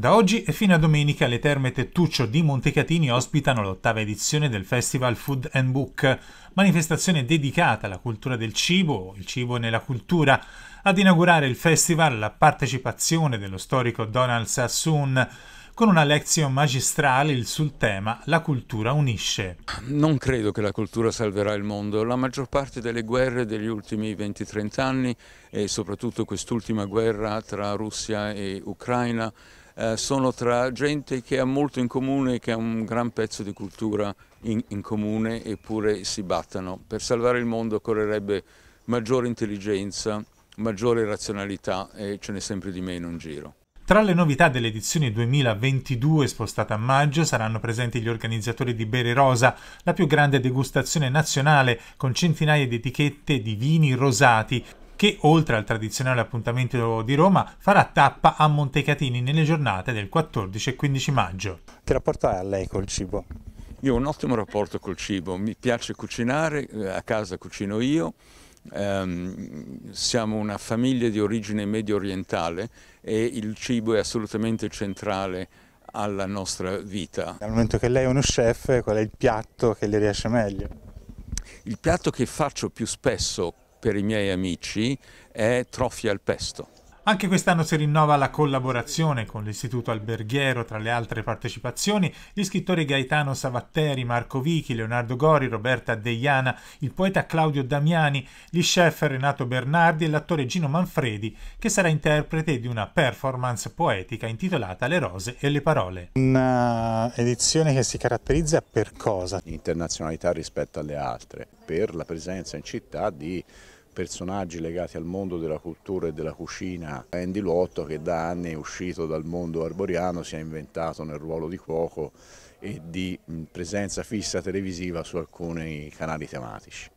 Da oggi e fino a domenica le Terme Tettuccio di Montecatini ospitano l'ottava edizione del Festival Food and Book, manifestazione dedicata alla cultura del cibo, il cibo nella cultura. Ad inaugurare il festival la partecipazione dello storico Donald Sassoon con una lezione magistrale sul tema La cultura unisce. Non credo che la cultura salverà il mondo. La maggior parte delle guerre degli ultimi 20-30 anni e soprattutto quest'ultima guerra tra Russia e Ucraina eh, sono tra gente che ha molto in comune, che ha un gran pezzo di cultura in, in comune eppure si battono. Per salvare il mondo occorrerebbe maggiore intelligenza, maggiore razionalità e ce n'è sempre di meno in giro. Tra le novità dell'edizione 2022 spostata a maggio saranno presenti gli organizzatori di Bere Rosa, la più grande degustazione nazionale con centinaia di etichette di vini rosati che oltre al tradizionale appuntamento di Roma farà tappa a Montecatini nelle giornate del 14 e 15 maggio. Che rapporto ha lei col cibo? Io ho un ottimo rapporto col cibo, mi piace cucinare, eh, a casa cucino io, Um, siamo una famiglia di origine medio orientale e il cibo è assolutamente centrale alla nostra vita. Dal momento che lei è uno chef, qual è il piatto che le riesce meglio? Il piatto che faccio più spesso per i miei amici è trofia al pesto. Anche quest'anno si rinnova la collaborazione con l'Istituto Alberghiero, tra le altre partecipazioni, gli scrittori Gaetano Savatteri, Marco Vichi, Leonardo Gori, Roberta Deiana, il poeta Claudio Damiani, gli chef Renato Bernardi e l'attore Gino Manfredi, che sarà interprete di una performance poetica intitolata Le rose e le parole. Una edizione che si caratterizza per cosa? Internazionalità rispetto alle altre, per la presenza in città di personaggi legati al mondo della cultura e della cucina. Andy Luotto che da anni è uscito dal mondo arboriano si è inventato nel ruolo di cuoco e di presenza fissa televisiva su alcuni canali tematici.